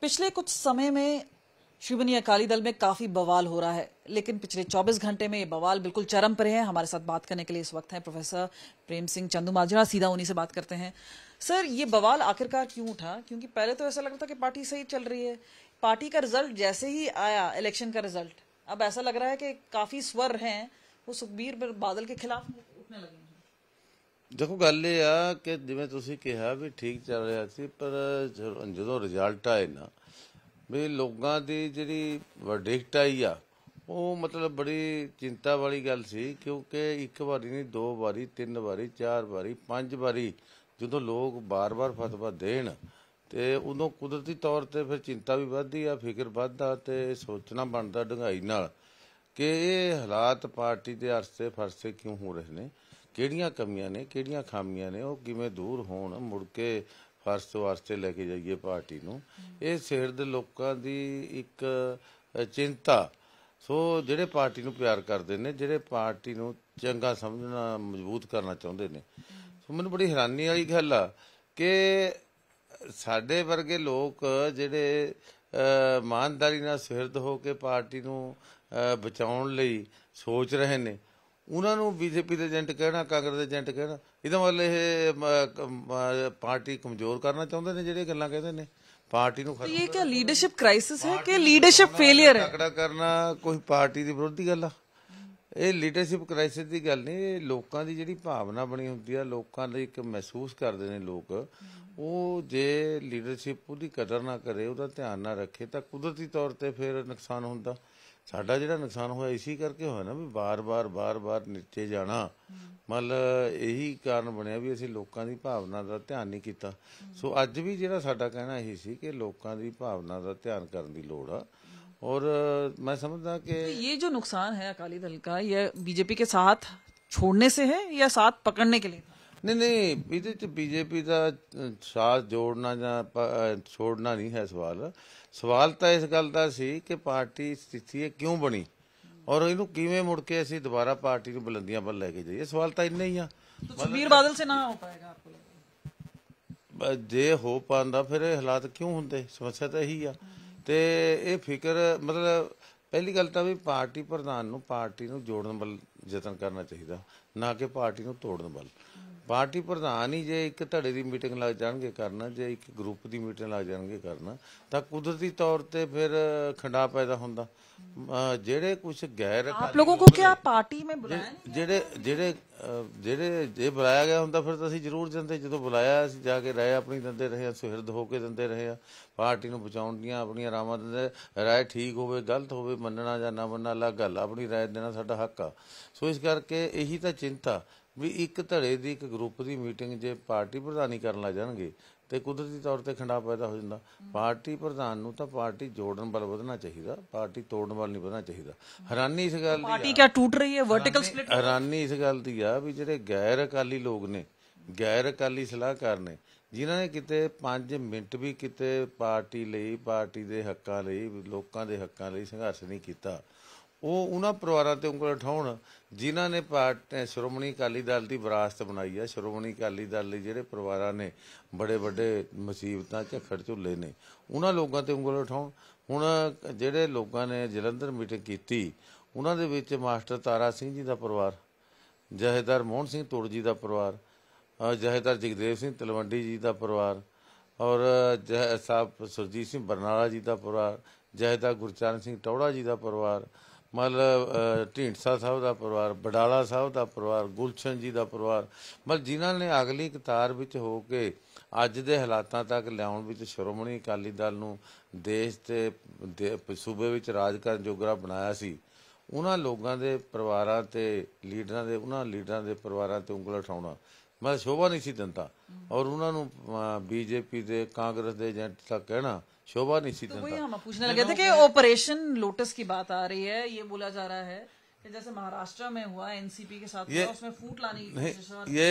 पिछले कुछ समय में शिवनी अकाली दल में काफी बवाल हो रहा है लेकिन पिछले 24 घंटे में ये बवाल बिल्कुल चरम पर है हमारे साथ बात करने के लिए इस वक्त है प्रोफेसर प्रेम सिंह चंदू माजरा सीधा उन्हीं से बात करते हैं सर ये बवाल आखिरकार क्यों उठा क्योंकि पहले तो ऐसा लग रहा था कि पार्टी सही चल रही है पार्टी का रिजल्ट जैसे ही आया इलेक्शन का रिजल्ट अब ऐसा लग रहा है कि काफी स्वर हैं वो सुखबीर बादल के खिलाफ उठने लगे ਦੇਖੋ ਗੱਲ ਇਹ ਆ ਕਿ ਜਿਵੇਂ ਤੁਸੀਂ ਕਿਹਾ ਵੀ ਠੀਕ ਚੱਲ ਰਿਹਾ ਸੀ ਪਰ ਜਦੋਂ ਰਿਜ਼ਲਟ ਆਏ ਨਾ ਵੀ ਲੋਕਾਂ ਦੀ ਜਿਹੜੀ ਵਰਡਿਕਟ ਆਈ ਆ ਉਹ ਮਤਲਬ ਬੜੀ ਚਿੰਤਾ ਵਾਲੀ ਗੱਲ ਸੀ ਕਿਉਂਕਿ ਇੱਕ ਵਾਰੀ ਨਹੀਂ ਦੋ ਵਾਰੀ ਤਿੰਨ ਵਾਰੀ ਚਾਰ ਵਾਰੀ ਪੰਜ ਵਾਰੀ ਜਦੋਂ ਲੋਕ ਬਾਰ-ਬਾਰ ਫਤਵਾ ਦੇਣ ਤੇ ਉਦੋਂ ਕੁਦਰਤੀ ਤੌਰ ਤੇ ਫਿਰ ਚਿੰਤਾ ਵੀ ਵੱਧਦੀ ਆ ਫਿਕਰ ਵੱਧਦਾ ਤੇ ਸੋਚਣਾ ਬਣਦਾ ਡੰਗਾਈ ਨਾਲ ਕਿ ਇਹ ਹਾਲਾਤ ਪਾਰਟੀ ਦੇ ਅਰਸੇ ਫਰਸੇ ਕਿਉਂ ਹੋ ਰਹੇ ਨੇ ਕਿਹੜੀਆਂ ਕਮੀਆਂ ਨੇ ਕਿਹੜੀਆਂ ਖਾਮੀਆਂ ਨੇ ਉਹ ਕਿਵੇਂ ਦੂਰ ਹੋਣ ਮੁੜ ਕੇ ਫਰਸਟ ਵਾਸਤੇ ਲੈ ਕੇ ਜਾਈਏ ਪਾਰਟੀ ਨੂੰ ਇਹ ਸਿਹਰ ਦੇ ਲੋਕਾਂ ਦੀ ਇੱਕ ਚਿੰਤਾ ਸੋ ਜਿਹੜੇ ਪਾਰਟੀ ਨੂੰ ਪਿਆਰ ਕਰਦੇ ਨੇ ਜਿਹੜੇ ਪਾਰਟੀ ਨੂੰ ਚੰਗਾ ਸਮਝਣਾ ਮਜ਼ਬੂਤ ਕਰਨਾ ਚਾਹੁੰਦੇ ਨੇ ਸੋ ਮੈਨੂੰ ਬੜੀ ਹੈਰਾਨੀ ਵਾਲੀ ਗੱਲ ਆ ਕਿ ਸਾਡੇ ਵਰਗੇ ਲੋਕ ਜਿਹੜੇ ਇਮਾਨਦਾਰੀ ਨਾਲ ਸਿਹਰਦ ਹੋ ਕੇ ਪਾਰਟੀ ਨੂੰ ਬਚਾਉਣ ਲਈ ਸੋਚ ਰਹੇ ਨੇ ਉਹਨਾਂ ਨੂੰ ਬੀਜੇਪੀ ਦੇ ਏਜੰਟ ਕਹਿਣਾ ਕਾਂਗਰਸ ਦੇ ਏਜੰਟ ਕਹਿਣਾ ਇਹਦਾ ਮਤਲਬ ਇਹ ਪਾਰਟੀ ਕਮਜ਼ੋਰ ਕਰਨਾ ਚਾਹੁੰਦੇ ਨੇ ਜਿਹੜੇ ਗੱਲਾਂ ਕਹਿੰਦੇ ਨੇ ਪਾਰਟੀ ਨੂੰ ਖਤਮ ਇਹ ਕਿ ਲੀਡਰਸ਼ਿਪ ਕ੍ਰਾਈਸਿਸ ਹੈ ਕਿ ਲੀਡਰਸ਼ਿਪ ਫੇਲਿਅਰ ਹੈ ਤਕੜਾ ਕਰਨਾ ਕੋਈ ਪਾਰਟੀ ਦੀ ਵਿਰੋਧੀ ਗੱਲ ਆ ਇਹ ਲੀਡਰਸ਼ਿਪ ਕ੍ਰਾਈਸਿਸ ਦੀ ਗੱਲ ਨਹੀਂ ਇਹ ਲੋਕਾਂ ਦੀ ਜਿਹੜੀ ਭਾਵਨਾ ਬਣੀ ਹੁੰਦੀ ਆ ਲੋਕਾਂ ਲਈ ਇੱਕ ਮਹਿਸੂਸ ਕਰਦੇ ਨੇ ਲੋਕ ਉਹ ਜੇ ਲੀਡਰਸ਼ਿਪ ਉਹਦੀ ਕਦਰ ਨਾ ਕਰੇ ਉਹਦਾ ਧਿਆਨ ਨਾ ਰੱਖੇ ਤਾਂ ਕੁਦਰਤੀ ਤੌਰ ਤੇ ਫਿਰ ਨੁਕਸਾਨ ਹੁੰਦਾ ਸਾਡਾ ਜਿਹੜਾ ਨੁਕਸਾਨ ਹੋਇਆ ਇਸੇ ਕਰਕੇ ਹੋਇਆ ਨਾ ਵੀ ਬਾਰ-ਬਾਰ ਬਾਰ-ਬਾਰ ਨਿੱਚੇ ਜਾਣਾ ਮਤਲਬ ਇਹੀ ਕਾਰਨ ਬਣਿਆ ਵੀ ਅਸੀਂ ਲੋਕਾਂ ਦੀ ਭਾਵਨਾ ਦਾ ਧਿਆਨ ਨਹੀਂ ਕੀਤਾ ਸੋ ਅੱਜ ਵੀ ਜਿਹੜਾ ਸਾਡਾ ਕਹਿਣਾ ਇਹੀ ਸੀ ਕਿ ਲੋਕਾਂ ਦੀ ਭਾਵਨਾ ਦਾ ਧਿਆਨ ਕਰਨ ਦੀ ਲੋੜ ਆ ਔਰ ਮੈਂ ਸਮਝਦਾ ਕਿ ਇਹ ਜੋ ਨੁਕਸਾਨ ਹੈ ਅਕਾਲੀ ਦਲ ਦਾ ਇਹ ਬੀਜੇਪੀ ਦੇ ਸਾਥ ਛੋੜਨੇ ਸੇ ਹੈ ਜਾਂ ਸਾਥ ਪਕੜਨੇ ਕੇ ਲਈ ਨਹੀਂ ਨਹੀਂ ਇਹਦੇ ਚ ਬੀਜੇਪੀ ਦਾ ਸਾਥ ਜੋੜਨਾ ਜਾਂ ਛੋੜਨਾ ਨਹੀਂ ਹੈ ਸਵਾਲ ਸਵਾਲ ਤਾਂ ਇਸ ਗੱਲ ਦਾ ਸੀ ਕਿ ਪਾਰਟੀ ਸਥਿਤੀ ਇਹ ਕਿਉਂ ਬਣੀ ਔਰ ਇਹਨੂੰ ਕਿਵੇਂ ਮੁੜ ਕੇ ਅਸੀਂ ਦੁਬਾਰਾ ਪਾਰਟੀ ਨੂੰ ਬੁਲੰਦੀਆਂ 'ਤੇ ਲੈ ਕੇ ਜਾਈਏ ਸਵਾਲ ਤਾਂ ਇੰਨਾ ਹੀ ਆ ਸੁਖਬੀਰ ਬਾਦਲ ਸੇ ਨਾ ਹੋ ਪਾਏਗਾ ਆਪਕੋ ਜੇ ਹੋ ਪਾਂਦਾ ਫਿਰ ਇਹ ਹਾਲਾਤ ਕਿਉਂ ਹੁੰਦੇ ਸਮੱਸਿਆ ਤਾਂ ਇਹੀ ਆ ਤੇ ਇਹ ਫਿਕਰ ਮਤਲਬ ਪਹਿਲੀ ਗੱਲ ਤਾਂ ਵੀ ਪਾਰਟੀ ਪ੍ਰਧਾਨ ਨੂੰ ਪਾਰਟੀ ਨੂੰ ਜੋੜਨ ਵੱਲ ਯਤਨ ਕਰਨਾ ਚਾਹੀਦਾ ਨਾ ਕਿ ਪਾਰਟੀ ਨੂੰ ਤੋੜਨ ਵੱਲ ਪਾਰਟੀ ਪ੍ਰਧਾਨ ਹੀ ਜੇ ਇੱਕ ਧੜੇ ਦੀ ਮੀਟਿੰਗ ਲੱਗ ਜਾਣਗੇ ਕਰਨਾ ਜੇ ਇੱਕ ਗਰੁੱਪ ਦੀ ਮੀਟਿੰਗ ਲੱਗ ਜਾਣਗੇ ਕਰਨਾ ਤਾਂ ਕੁਦਰਤੀ ਤੌਰ ਤੇ ਫਿਰ ਖੰਡਾ ਪੈਦਾ ਹੁੰਦਾ ਜਿਹੜੇ ਕੁਝ ਗੈਰ ਆਪ ਲੋਗੋ ਕੋ ਕਿਆ ਪਾਰਟੀ ਮੇ ਬੁਲਾਇਆ ਜਿਹੜੇ ਜਿਹੜੇ ਜਿਹੜੇ ਜੇ ਬੁਲਾਇਆ ਗਿਆ ਹੁੰਦਾ ਫਿਰ ਤਾਂ ਅਸੀਂ ਜ਼ਰੂਰ ਜਾਂਦੇ ਜਦੋਂ ਬੁਲਾਇਆ ਅਸੀਂ ਜਾ ਕੇ ਰਹੇ ਆਪਣੀ ਦੰਦੇ ਰਹੇ ਸੁਹਿਰਦ ਹੋ ਕੇ ਦੰਦੇ ਰਹੇ ਆ ਪਾਰਟੀ ਨੂੰ ਬਚਾਉਣ ਦੀਆਂ ਆਪਣੀਆਂ ਰਾਮਾਂ ਦੇ ਰਾਏ ਠੀਕ ਹੋਵੇ ਗਲਤ ਹੋਵੇ ਮੰਨਣਾ ਜਾਂ ਨਾ ਮੰਨਣਾ ਅਲੱਗ ਗੱਲ ਆਪਣੀ ਰਾਏ ਦੇਣਾ ਸਾਡਾ ਹੱਕ ਆ ਸੋ ਇਸ ਕਰਕੇ ਇਹੀ ਤਾਂ ਚਿੰਤਾ ਵੀ ਇੱਕ ਧੜੇ ਦੀ ਇੱਕ ਗਰੁੱਪ ਦੀ ਮੀਟਿੰਗ ਜੇ ਪਾਰਟੀ ਪ੍ਰਧਾਨੀ ਕਰਨ ਲੱਗ ਜਾਣਗੇ ਤੇ ਕੁਦਰਤੀ ਤੌਰ ਤੇ ਖੰਡਾ ਪੈਦਾ ਹੋ ਜਾਂਦਾ ਪਾਰਟੀ ਪ੍ਰਧਾਨ ਨੂੰ ਤਾਂ ਪਾਰਟੀ ਜੋੜਨ ਵੱਲ ਵਧਣਾ ਚਾਹੀਦਾ ਪਾਰਟੀ ਤੋੜਨ ਵੱਲ ਨਹੀਂ ਵਧਣਾ ਚਾਹੀਦਾ ਹੈਰਾਨੀ ਇਸ ਗੱਲ ਦੀ ਪਾਰਟੀ ਕਿਆ ਟੁੱਟ ਰਹੀ ਹੈ ਵਰਟੀਕਲ ਸਪਲਿਟ ਹੈਰਾਨੀ ਇਸ ਗੱਲ ਦੀ ਆ ਵੀ ਜਿਹੜੇ ਗੈਰ ਅਕਾਲੀ ਲੋਕ ਨੇ ਗੈਰ ਅਕਾਲੀ ਸਲਾਹਕਾਰ ਨੇ ਜਿਨ੍ਹਾਂ ਨੇ ਕਿਤੇ 5 ਮਿੰਟ ਵੀ ਕਿਤੇ ਪਾਰਟੀ ਲਈ ਪਾਰਟੀ ਦੇ ਹੱਕਾਂ ਲਈ ਲੋਕਾਂ ਦੇ ਹੱਕਾਂ ਲਈ ਸੰਘਰਸ਼ ਨਹੀਂ ਕੀਤਾ ਉਹ ਉਹਨਾਂ ਪਰਿਵਾਰਾਂ ਤੇ ਉਂਗਲ ਉਠਾਉਣ ਜਿਨ੍ਹਾਂ ਨੇ ਪਾਰਟ ਸ਼੍ਰੋਮਣੀ ਅਕਾਲੀ ਦਲ ਦੀ ਵਿਰਾਸਤ ਬਣਾਈ ਹੈ ਸ਼੍ਰੋਮਣੀ ਅਕਾਲੀ ਦਲ ਦੇ ਜਿਹੜੇ ਪਰਿਵਾਰਾਂ ਨੇ ਬੜੇ ਵੱਡੇ ਮੁਸੀਬਤਾਂ ਝੱਖੜ ਝੁੱਲੇ ਨੇ ਉਹਨਾਂ ਲੋਕਾਂ ਤੇ ਉਂਗਲ ਉਠਾਉਣ ਹੁਣ ਜਿਹੜੇ ਲੋਕਾਂ ਨੇ ਜਲੰਧਰ ਮੀਟਿੰਗ ਕੀਤੀ ਉਹਨਾਂ ਦੇ ਵਿੱਚ ਮਾਸਟਰ ਤਾਰਾ ਸਿੰਘ ਜੀ ਦਾ ਪਰਿਵਾਰ ਜਹੇਦਾਰ ਮੋਹਨ ਸਿੰਘ ਤੋੜ ਜੀ ਦਾ ਪਰਿਵਾਰ ਜਹੇਦਾਰ ਜਗਦੇਵ ਸਿੰਘ ਤਲਵੰਡੀ ਜੀ ਦਾ ਪਰਿਵਾਰ ਔਰ ਸਾਹਿਬ ਸੁਰਜੀਤ ਸਿੰਘ ਬਰਨਾਲਾ ਜੀ ਦਾ ਪਰਿਵਾਰ ਜਹੇਦਾਰ ਗੁਰਚਰਨ ਸਿੰਘ ਟੌੜਾ ਜੀ ਦਾ ਪਰਿਵਾਰ ਮਤਲਬ ਢੀਂਡਸਾ ਸਾਹਿਬ ਦਾ ਪਰਿਵਾਰ ਬਡਾਲਾ ਸਾਹਿਬ ਦਾ ਪਰਿਵਾਰ ਗੁਲਸ਼ਨ ਜੀ ਦਾ ਪਰਿਵਾਰ ਮਤਲਬ ਜਿਨ੍ਹਾਂ ਨੇ ਅਗਲੀ ਕਤਾਰ ਵਿੱਚ ਹੋ ਕੇ ਅੱਜ ਦੇ ਹਾਲਾਤਾਂ ਤੱਕ ਲਿਆਉਣ ਵਿੱਚ ਸ਼ਰਮਣੀ ਅਕਾਲੀ ਦਲ ਨੂੰ ਦੇਸ਼ ਤੇ ਸੂਬੇ ਵਿੱਚ ਰਾਜ ਕਰਨ ਜੋਗਰਾ ਬਣਾਇਆ ਸੀ ਉਹਨਾਂ ਲੋਕਾਂ ਦੇ ਪਰਿਵਾਰਾਂ ਤੇ ਲੀਡਰਾਂ ਦੇ ਉਹਨਾਂ ਲੀਡਰਾਂ ਦੇ ਪਰਿਵਾਰਾਂ ਤੇ ਉਂਗਲ ਉਠਾਉਣਾ मैं शोभा नहीं ਸੀ ਦਿੰਦਾ ਔਰ ਉਹਨਾਂ ਨੂੰ ਬੀਜੇਪੀ ਦੇ ਕਾਂਗਰਸ ਦੇ कहना शोभा नहीं सी तो वही हम पूछने लगे थे कि ऑपरेशन लोटस की बात आ रही है ये बोला जा रहा है कि जैसे महाराष्ट्र में हुआ एनसीपी के साथ ये, उसमें फूट लाने की नहीं, ये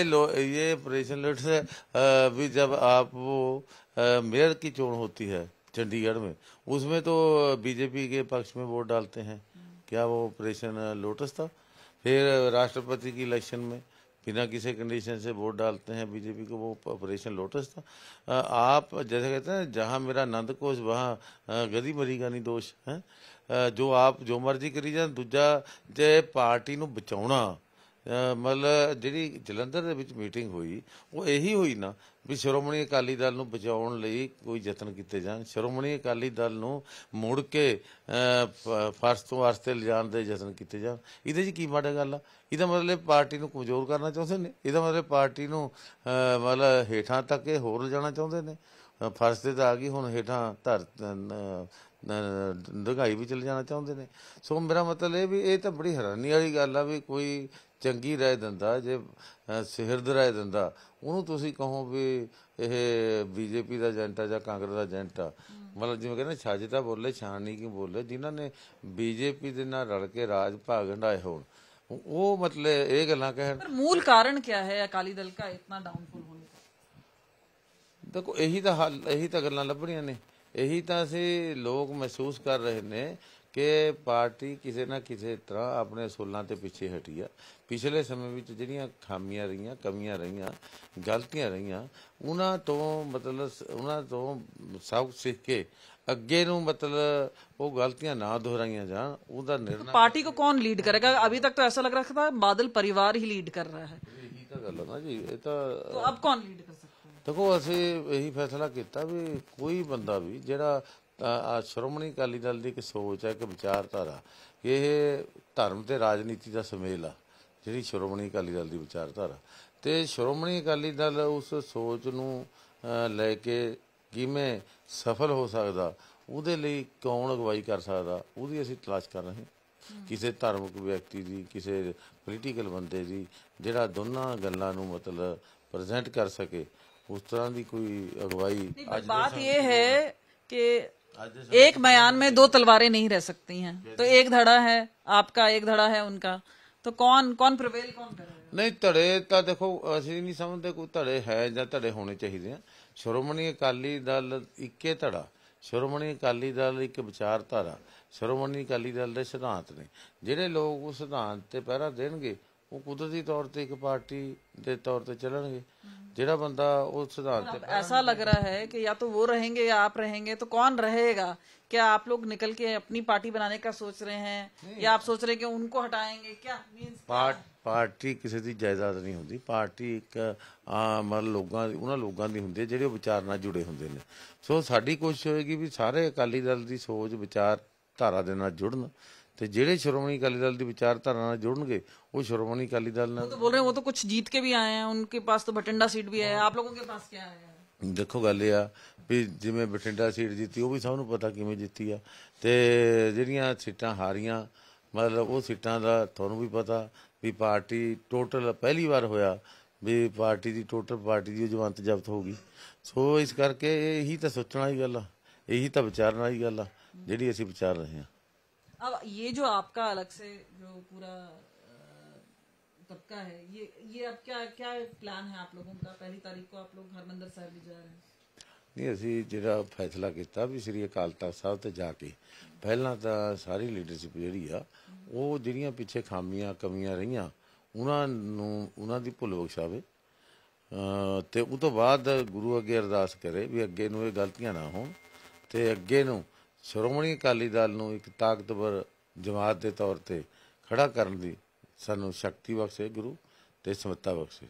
ये ऑपरेशन लोटस है भी जब आप वो मेयर की चोन होती है चंडीगढ़ में उसमें तो बीजेपी के पक्ष में वोट डालते हैं क्या वो ऑपरेशन लोटस था फिर राष्ट्रपति की इलेक्शन में बिना किसी कंडीशन से वोट डालते हैं बीजेपी को वो ऑपरेशन लोटस था आप जैसे कहते हैं जहाँ मेरा नंद कोश वहाँ गदी ਮਰੀਗਾ ਨਹੀਂ दोष है जो आप जो मर्जी करी जाए दूजा जे पार्टी को बचा ਮਤਲਬ ਜਿਹੜੀ ਜਲੰਧਰ ਦੇ ਵਿੱਚ ਮੀਟਿੰਗ ਹੋਈ ਉਹ ਇਹੀ ਹੋਈ ਨਾ ਵੀ ਸ਼੍ਰੋਮਣੀ ਅਕਾਲੀ ਦਲ ਨੂੰ ਬਚਾਉਣ ਲਈ ਕੋਈ ਯਤਨ ਕੀਤੇ ਜਾਣ ਸ਼੍ਰੋਮਣੀ ਅਕਾਲੀ ਦਲ ਨੂੰ ਮੁੜ ਕੇ ਫਰਸ ਤੋਂ ਵਾਸਤੇ ਲਿਜਾਣ ਦੇ ਯਤਨ ਕੀਤੇ ਜਾਣ ਇਹਦੇ 'ਚ ਕੀ ਮਾੜਾ ਗੱਲ ਆ ਇਹਦਾ ਮਤਲਬ ਪਾਰਟੀ ਨੂੰ ਕਮਜ਼ੋਰ ਕਰਨਾ ਚਾਹੁੰਦੇ ਨੇ ਇਹਦਾ ਮਤਲਬ ਪਾਰਟੀ ਨੂੰ ਮਤਲਬ ਹੇਠਾਂ ਤੱਕ ਇਹ ਹੋਰ ਲਿਜਾਣਾ ਚਾਹੁੰਦੇ ਨੇ ਫਰਸ ਤੇ ਤਾਂ ਆ ਗਈ ਹੁਣ ਹੇਠਾਂ ਧਰ ਡੰਗਾਈ ਵੀ ਚਲੇ ਜਾਣਾ ਚਾਹੁੰਦੇ ਨੇ ਸੋ ਮੇਰਾ ਮਤਲਬ ਇਹ ਵੀ ਇਹ ਤਾਂ ਬੜੀ ਹੈਰਾਨੀ ਵਾਲੀ ਗੱਲ ਆ ਵੀ ਕੋਈ ਚੰਗੀ ਰਾਏ ਦਿੰਦਾ ਜੇ ਸਿਹਰ ਸਿਹਰਦ ਰਾਏ ਦਿੰਦਾ ਉਹਨੂੰ ਤੁਸੀਂ ਕਹੋ ਵੀ ਇਹ ਬੀਜੇਪੀ ਦਾ ਏਜੰਟ ਆ ਜਾਂ ਕਾਂਗਰਸ ਦਾ ਏਜੰਟ ਆ ਮਤਲਬ ਜਿਵੇਂ ਕਹਿੰਦੇ ਤਾਂ ਬੋਲੇ ਛਾਣੀ ਕੀ ਬੋਲੇ ਜਿਨ੍ਹਾਂ ਨੇ ਬੀਜੇਪੀ ਦੇ ਨਾਲ ਰਲ ਕੇ ਰਾਜ ਭਾਗ ਹੰਡਾਏ ਹੋਣ ਉਹ ਮਤਲਬ ਇਹ ਗੱਲਾਂ ਕਹਿਣ ਪਰ ਮੂਲ ਕਾਰਨ ਕੀ ਹੈ ਅਕਾਲੀ ਦਲ ਦਾ ਇਤਨਾ ਡਾਊਨਫਾਲ ਹੋਣ ਦਾ ਦੇਖੋ ਇਹੀ ਤਾਂ ਹੱਲ ਇਹੀ ਤਾਂ ਗੱਲਾਂ ਲੱਭਣੀਆਂ ਨੇ ਇਹੀ ਤਾਂ ਸੀ ਲੋਕ ਮਹਿਸੂਸ ਕਰ ਰਹੇ ਨੇ ਕਿ ਪਾਰਟੀ ਕਿਸੇ ਨਾ ਕਿਸੇ ਤਰ੍ਹਾਂ ਆਪਣੇ ਸੋਲਾਂ ਤੇ ਪਿੱਛੇ ਹਟੀ ਆ ਪਿਛਲੇ ਸਮੇਂ ਵਿੱਚ ਜਿਹੜੀਆਂ ਖਾਮੀਆਂ ਰਹੀਆਂ ਕਮੀਆਂ ਰਹੀਆਂ ਗਲਤੀਆਂ ਰਹੀਆਂ ਉਹਨਾਂ ਤੋਂ ਮਤਲਬ ਉਹਨਾਂ ਤੋਂ ਸਭ ਸਿੱਖ ਕੇ ਅੱਗੇ ਨੂੰ ਮਤਲਬ ਉਹ ਗਲਤੀਆਂ ਨਾ ਦੁਹਰਾਈਆਂ ਜਾਣ ਉਹਦਾ ਨਿਰਣਾ ਪਾਰਟੀ ਕੋ ਕੌਣ ਲੀਡ ਕਰੇਗਾ ਅਭੀ ਤੱਕ ਤਾਂ ਐਸਾ ਲੱਗ ਰਿਹਾ था बादल परिवार ही लीड कर रहा है यही तो गल है ना जी ये तो, ਤਾਂ अब कौन लीड कर सकता ਦੇਖੋ ਅਸੀਂ ਇਹੀ ਫੈਸਲਾ ਕੀਤਾ ਵੀ ਕੋਈ ਬੰਦਾ ਵੀ ਜਿਹੜਾ ਆ ਸ਼੍ਰੋਮਣੀ ਅਕਾਲੀ ਦਲ ਦੀ ਇੱਕ ਸੋਚ ਹੈ ਕਿ ਵਿਚਾਰਧਾਰਾ ਇਹ ਧਰਮ ਤੇ ਰਾਜਨੀਤੀ ਦਾ ਸਮੇਲ ਆ ਜਿਹੜੀ ਸ਼੍ਰੋਮਣੀ ਅਕਾਲੀ ਦਲ ਦੀ ਵਿਚਾਰਧਾਰਾ ਤੇ ਸ਼੍ਰੋਮਣੀ ਅਕਾਲੀ ਦਲ ਉਸ ਸੋਚ ਨੂੰ ਲੈ ਕੇ ਕਿਵੇਂ ਸਫਲ ਹੋ ਸਕਦਾ ਉਹਦੇ ਲਈ ਕੌਣ ਅਗਵਾਈ ਕਰ ਸਕਦਾ ਉਹਦੀ ਅਸੀਂ ਤਲਾਸ਼ ਕਰ ਰਹੇ ਕਿਸੇ ਧਾਰਮਿਕ ਵਿਅਕਤੀ ਦੀ ਕਿਸੇ ਪੋਲੀਟੀਕਲ ਬੰਦੇ ਦੀ ਜਿਹੜਾ ਦੋਨਾਂ ਗੱਲਾਂ ਨੂੰ ਮਤਲਬ ਪ੍ਰੈਜ਼ੈਂਟ ਕਰ ਸਕੇ ਉਸ उस तरह ਕੋਈ ਅਗਵਾਈ ਅੱਜ ਬਾਤ ਇਹ ਹੈ ਕਿ ਇੱਕ ਬਿਆਨ ਮੇ ਦੋ ਤਲਵਾਰੇ ਨਹੀਂ ਰਹਿ ਸਕਤੀ ਹੈ ਤੋ ਇੱਕ ਧੜਾ ਹੈ ਆਪਕਾ ਇੱਕ ਧੜਾ ਹੈ ਉਨਕਾ ਤੋ ਕੌਣ ਕੌਣ ਪ੍ਰਵੇਲ ਕੌਣ ਕਰੇਗਾ ਨਹੀਂ ਧੜੇ ਤਾਂ ਦੇਖੋ ਅਸੀਂ ਨਹੀਂ ਸਮਝਦੇ ਕੋਈ ਧੜੇ ਹੈ ਜਾਂ ਧੜੇ ਹੋਣੇ ਚਾਹੀਦੇ ਆ ਸ਼੍ਰੋਮਣੀ ਅਕਾਲੀ ਦਲ ਇੱਕੇ ਧੜਾ ਸ਼੍ਰੋਮਣੀ ਅਕਾਲੀ ਦਲ ਇੱਕ ਵਿਚਾਰਧਾਰਾ ਸ਼੍ਰੋਮਣੀ ਅਕਾਲੀ ਦਲ ਦੇ ਸਿਧਾਂਤ ਨੇ ਜਿਹੜੇ ਲੋਕ ਉਸ ਸਿਧਾਂਤ ਤੇ ਪਹਿਰਾ ਦੇਣਗੇ ਉਹ ਕੁਦਰਤੀ ਤੌਰ ਤੇ ਇੱਕ ਪਾਰਟੀ ਦੇ ਤੌਰ ਤੇ ਚੱਲਣਗੇ ਜਿਹੜਾ ਬੰਦਾ ਉਹ ਸਿਧਾਂਤ ਤੇ ਐਸਾ ਲੱਗ ਰਿਹਾ ਹੈ ਕਿ ਜਾਂ ਤਾਂ ਉਹ ਰਹਿਣਗੇ ਜਾਂ ਆਪ ਰਹਿਣਗੇ ਤਾਂ ਕੌਣ ਰਹੇਗਾ ਕਿ ਆਪ ਲੋਕ ਨਿਕਲ ਕੇ ਆਪਣੀ ਪਾਰਟੀ ਬਣਾਉਣੇ ਦਾ ਸੋਚ ਰਹੇ हैं ਜਾਂ ਆਪ ਸੋਚ ਰਹੇ ਕਿ कि उनको हटाएंगे क्या ਪਾਰਟ ਪਾਰਟੀ ਕਿਸੇ ਦੀ ਜਾਇਦਾਦ ਨਹੀਂ ਹੁੰਦੀ ਪਾਰਟੀ ਇੱਕ ਆਮ ਲੋਕਾਂ ਦੀ ਉਹਨਾਂ ਲੋਕਾਂ ਦੀ ਹੁੰਦੀ ਹੈ ਜਿਹੜੇ ਉਹ ਵਿਚਾਰ ਨਾਲ ਜੁੜੇ ਹੁੰਦੇ ਨੇ ਸੋ ਸਾਡੀ ਕੋਸ਼ਿਸ਼ ਹੋਏਗੀ ਵੀ ਸਾਰੇ ਅਕਾਲੀ ਦਲ ਦੀ ਸੋਚ ਵਿਚਾਰ ਧਾਰਾ ਦੇ ਨਾਲ ਜੁੜਨ ਤੇ ਜਿਹੜੇ ਸ਼੍ਰੋਮਣੀ ਅਕਾਲੀ ਦਲ ਦੀ ਵਿਚਾਰਧਾਰਾ ਨਾਲ ਜੁੜਨਗੇ ਉਹ ਸ਼੍ਰੋਮਣੀ ਅਕਾਲੀ ਦਲ ਨਾਲ ਤਾਂ ਬੋਲ ਰਹੇ ਉਹ ਤਾਂ ਕੁਝ ਜਿੱਤ ਕੇ ਵੀ ਆਏ ਆ ਉਹਨਾਂ ਦੇ ਪਾਸ ਤਾਂ ਬਟਿੰਡਾ ਸੀਟ ਵੀ ਹੈ ਆਪ ਲੋਕਾਂ ਕੇ ਪਾਸ ਕੀ ਆਇਆ ਦੇਖੋ ਗੱਲ ਇਹ ਆ ਵੀ ਜਿਵੇਂ ਬਟਿੰਡਾ ਸੀਟ ਜਿੱਤੀ ਉਹ ਵੀ ਸਭ ਨੂੰ ਪਤਾ ਕਿਵੇਂ ਜਿੱਤੀ ਆ ਤੇ ਜਿਹੜੀਆਂ ਸੀਟਾਂ ਹਾਰੀਆਂ ਮਤਲਬ ਉਹ ਸੀਟਾਂ ਦਾ ਤੁਹਾਨੂੰ ਵੀ ਪਤਾ ਵੀ ਪਾਰਟੀ ਟੋਟਲ ਪਹਿਲੀ ਵਾਰ ਹੋਇਆ ਵੀ ਪਾਰਟੀ ਦੀ ਟੋਟਲ ਪਾਰਟੀ ਦੀ ਜਵੰਤ ਜ਼ਬਤ ਹੋ ਗਈ ਸੋ ਇਸ ਕਰਕੇ ਇਹੀ ਤਾਂ ਸੋਚਣ ਵਾਲੀ ਗੱਲ ਆ ਇਹੀ ਤਾਂ ਵਿਚਾਰਨ ਵਾਲੀ ਗੱਲ ਆ ਜਿਹੜੀ ਅਸੀਂ ਵਿਚਾਰ ਰਹੇ ਹਾਂ अब ये जो आपका अलग से जो पूरा तबका है ये ये अब क्या क्या ਪਲਾਨ ਹੈ ਆਪ लोगों का ਪਹਿਲੀ ਤਾਰੀਖ ਕੋ ਆਪ ਲੋਗ साहब भी ਵੀ ਜਾ ਰਹੇ ਨਹੀਂ ਅਸੀਂ ਜਿਹੜਾ ਫੈਸਲਾ ਕੀਤਾ ਵੀ ਸ੍ਰੀ ਅਕਾਲ ਤਖਤ ਸਾਹਿਬ ਤੇ ਜਾ ਕੇ ਪਹਿਲਾਂ ਤਾਂ ਸਾਰੀ ਲੀਡਰਸ਼ਿਪ ਜਿਹੜੀ ਆ ਉਹ ਜਿਹੜੀਆਂ ਪਿੱਛੇ ਖਾਮੀਆਂ ਕਮੀਆਂ ਰਹੀਆਂ ਉਹਨਾਂ ਨੂੰ ਉਹਨਾਂ ਦੀ ਭੁੱਲ ਬਖਸ਼ਾਵੇ ਤੇ ਉਹ ਤੋਂ ਬਾਅਦ ਗੁਰੂ ਅੱਗੇ ਅਰਦਾਸ ਕਰੇ ਵੀ ਅੱਗੇ ਨੂੰ ਇਹ ਗਲਤੀਆਂ ਨਾ ਹੋਣ ਤੇ ਅੱਗੇ ਨੂੰ ਸ਼੍ਰੋਮਣੀ ਅਕਾਲੀ ਦਲ ਨੂੰ ਇੱਕ ਤਾਕਤਵਰ ਜਮਾਤ ਦੇ ਤੌਰ ਤੇ ਖੜਾ ਕਰਨ ਦੀ ਸਾਨੂੰ ਸ਼ਕਤੀ ਬਖਸ਼ੇ ਗੁਰੂ ਤੇ ਸਮਤਾ ਬਖਸ਼ੇ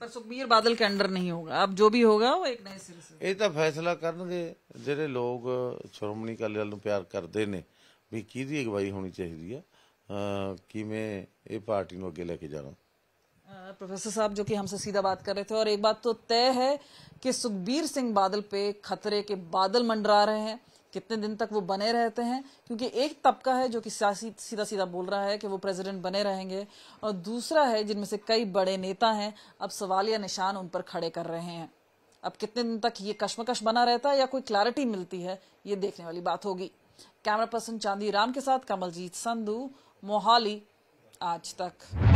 ਪਰ ਸੁਖਬੀਰ ਬਾਦਲ ਕੇ ਅੰਡਰ ਨਹੀਂ ਹੋਗਾ ਅਬ ਜੋ ਵੀ ਹੋਗਾ ਉਹ ਇੱਕ ਨਏ ਸਿਰੇ ਸੇ ਇਹ ਤਾਂ ਫੈਸਲਾ ਕਰਨਗੇ ਜਿਹੜੇ ਲੋਕ ਸ਼੍ਰੋਮਣੀ ਅਕਾਲੀ ਦਲ ਨੂੰ ਪਿਆਰ ਕਰਦੇ ਨੇ ਵੀ ਕਿਹਦੀ ਅਗਵਾਈ ਹੋਣੀ ਚਾਹੀਦੀ ਆ ਕਿਵੇਂ ਇਹ ਪਾਰਟੀ ਨੂੰ ਅੱਗੇ ਲੈ ਕੇ ਜਾਣਾ ਸਾਹਿਬ ਜੋ ਕਿ ਹਮ ਸੇ ਸਿੱਧਾ ਬਾਤ ਕਰ ਰਹੇ ਥੇ ਔਰ ਇੱਕ ਬਾਤ ਤੋਂ ਤੈ ਹੈ ਕਿ ਸੁਖਬੀਰ ਸਿੰਘ ਬਾਦਲ ਪੇ ਖਤਰੇ ਕੇ ਬਾਦਲ ਮੰਡਰਾ ਰਹੇ ਹੈ कितने दिन तक वो बने रहते हैं क्योंकि एक तबका है जो कि सियासी सीधा सीधा बोल रहा है कि वो प्रेसिडेंट बने रहेंगे और दूसरा है जिनमें से कई बड़े नेता हैं अब सवाल या निशान उन पर खड़े कर रहे हैं अब कितने दिन तक ये कश्मकश बना रहता है या कोई क्लैरिटी मिलती है ये देखने वाली बात होगी कैमरा पर्सन चांदी राम के साथ कमलजीत संधू मोहाली आज तक